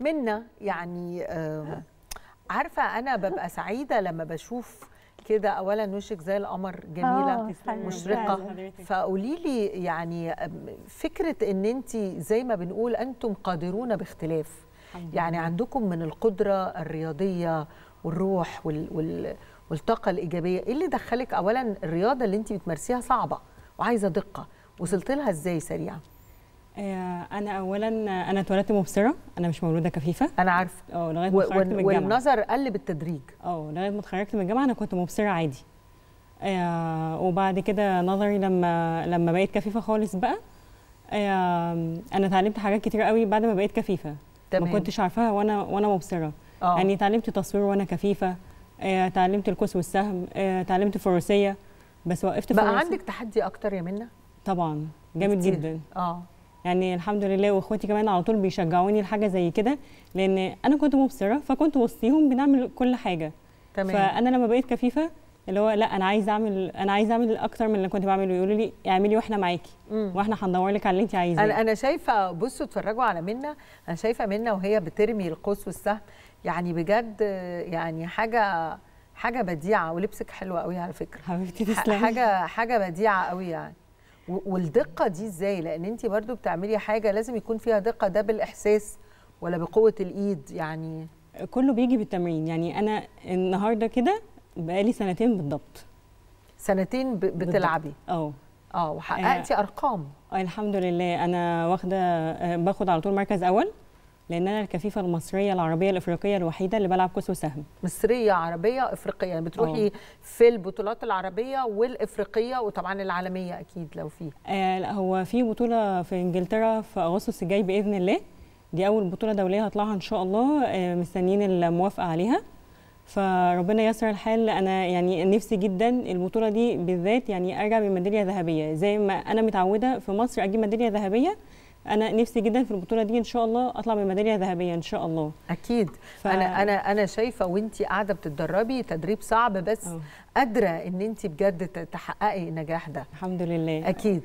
منا يعني عارفه انا ببقى سعيده لما بشوف كده اولا وشك زي القمر جميله آه، مشرقه فقولي لي يعني فكره ان انت زي ما بنقول انتم قادرون باختلاف يعني عندكم من القدره الرياضيه والروح وال وال والطاقه الايجابيه ايه اللي دخلك اولا الرياضه اللي انت بتمارسيها صعبه وعايزه دقه وصلت لها ازاي سريعا آه، انا اولا انا اتولدت مبصره انا مش مولوده كفيفه انا عارفه اه لغايه ما اتخرجت من الجامعه والنظر قل بالتدريج اه لغايه ما اتخرجت من الجامعه انا كنت مبصره عادي آه وبعد كده نظري لما لما بقيت كفيفه خالص بقى آه انا اتعلمت حاجات كتير قوي بعد ما بقيت كفيفه تمام. ما كنتش عارفاها وانا وانا مبصره أوه. يعني اتعلمت تصوير وانا كفيفه آه اتعلمت القوس والسهم آه، اتعلمت فروسيه بس وقفت بقى فروسية. عندك تحدي اكتر يا منى طبعا جامد جدا اه يعني الحمد لله واخواتي كمان على طول بيشجعوني لحاجه زي كده لان انا كنت مبصره فكنت وسطيهم بنعمل كل حاجه تمام فانا لما بقيت كفيفه اللي هو لا انا عايز اعمل انا عايز اعمل اكتر من اللي كنت بعمله يقولوا لي اعملي واحنا معاكي واحنا هندور لك على اللي انت عايزاه انا انا شايفه بصوا اتفرجوا على منى انا شايفه منى وهي بترمي القوس والسهم يعني بجد يعني حاجه حاجه بديعه ولبسك حلو قوي على فكره حبيبتي تسلمي حاجه حاجه بديعه قوي يعني والدقه دي ازاي لان انت برضو بتعملي حاجه لازم يكون فيها دقه ده بالاحساس ولا بقوه الايد يعني كله بيجي بالتمرين يعني انا النهارده كده بقالي سنتين بالضبط سنتين بتلعبي اه اه وحققتي آه. ارقام الحمد لله انا واخده آه، باخد على طول مركز اول لان انا الكفيفه المصريه العربيه الافريقيه الوحيده اللي بلعب كوس وسهم مصريه عربيه افريقيه يعني بتروحي أوه. في البطولات العربيه والافريقيه وطبعا العالميه اكيد لو في آه لا هو في بطوله في انجلترا في اغسطس الجاي باذن الله دي اول بطوله دوليه هطلعها ان شاء الله آه مستنيين الموافقه عليها فربنا يسر الحال انا يعني نفسي جدا البطوله دي بالذات يعني ارجع بميداليه ذهبيه زي ما انا متعوده في مصر اجيب ميداليه ذهبيه انا نفسي جدا في البطوله دي ان شاء الله اطلع بميداليه ذهبيه ان شاء الله اكيد ف... انا انا انا شايفه وانت قاعده بتتدربي تدريب صعب بس أوه. قادره ان انت بجد تحققي النجاح ده الحمد لله اكيد